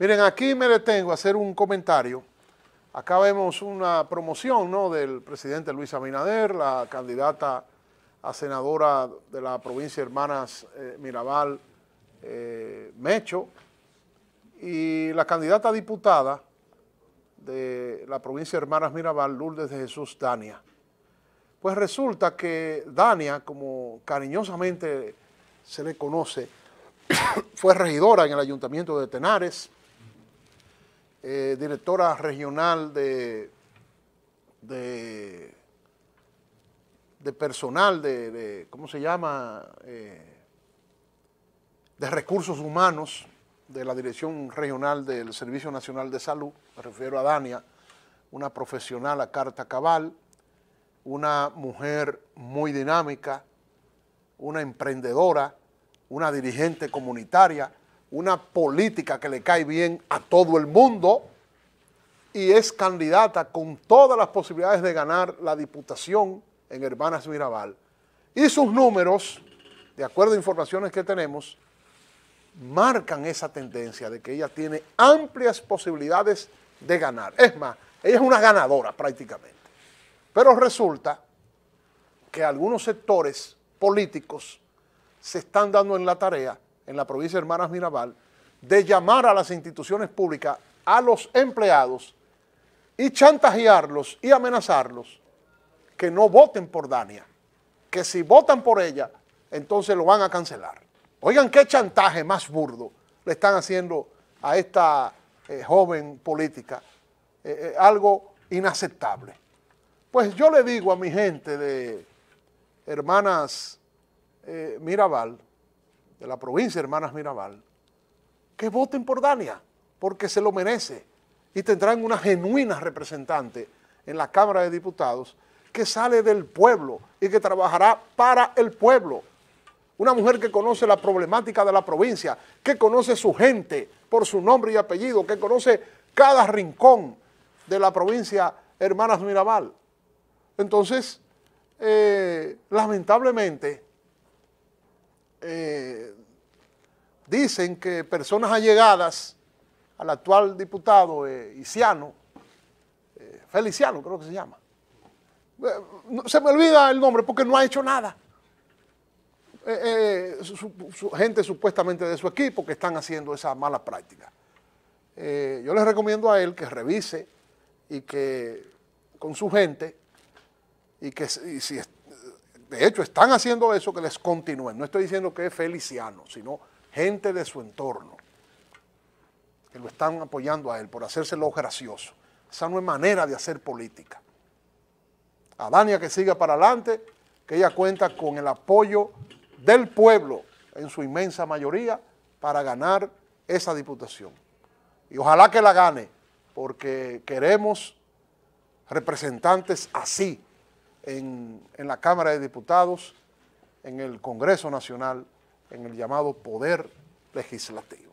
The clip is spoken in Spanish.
Miren, aquí me detengo a hacer un comentario. Acá vemos una promoción del presidente Luis Abinader, la candidata a senadora de la provincia Hermanas eh, Mirabal, eh, Mecho, y la candidata a diputada de la provincia Hermanas Mirabal, Lourdes de Jesús Dania. Pues resulta que Dania, como cariñosamente se le conoce, fue regidora en el ayuntamiento de Tenares, eh, directora regional de, personal, de, ¿cómo se llama? Eh, de recursos humanos de la Dirección Regional del Servicio Nacional de Salud, me refiero a Dania, una profesional a carta cabal, una mujer muy dinámica, una emprendedora, una dirigente comunitaria, una política que le cae bien a todo el mundo y es candidata con todas las posibilidades de ganar la diputación en Hermanas Mirabal. Y sus números, de acuerdo a informaciones que tenemos, marcan esa tendencia de que ella tiene amplias posibilidades de ganar. Es más, ella es una ganadora prácticamente. Pero resulta que algunos sectores políticos se están dando en la tarea en la provincia de Hermanas Mirabal, de llamar a las instituciones públicas, a los empleados, y chantajearlos y amenazarlos que no voten por Dania, que si votan por ella, entonces lo van a cancelar. Oigan qué chantaje más burdo le están haciendo a esta eh, joven política, eh, eh, algo inaceptable. Pues yo le digo a mi gente de hermanas Mirabal, de la provincia Hermanas Mirabal, que voten por Dania, porque se lo merece. Y tendrán una genuina representante en la Cámara de Diputados que sale del pueblo y que trabajará para el pueblo. Una mujer que conoce la problemática de la provincia, que conoce su gente por su nombre y apellido, que conoce cada rincón de la provincia Hermanas Mirabal. Entonces, eh, lamentablemente, eh, dicen que personas allegadas al actual diputado eh, Isiano, eh, Feliciano creo que se llama, se me olvida el nombre porque no ha hecho nada. Su, gente supuestamente de su equipo que están haciendo esa mala práctica. yo les recomiendo a él que revise y que con su gente y que si está de hecho están haciendo eso, que les continúen. No estoy diciendo que es feliciano, sino gente de su entorno, que lo están apoyando a él por hacérselo gracioso. Esa no es manera de hacer política. A Dania que siga para adelante, que ella cuenta con el apoyo del pueblo en su inmensa mayoría para ganar esa diputación. Y ojalá que la gane, porque queremos representantes así en, la Cámara de Diputados, en el Congreso Nacional, en el llamado poder legislativo.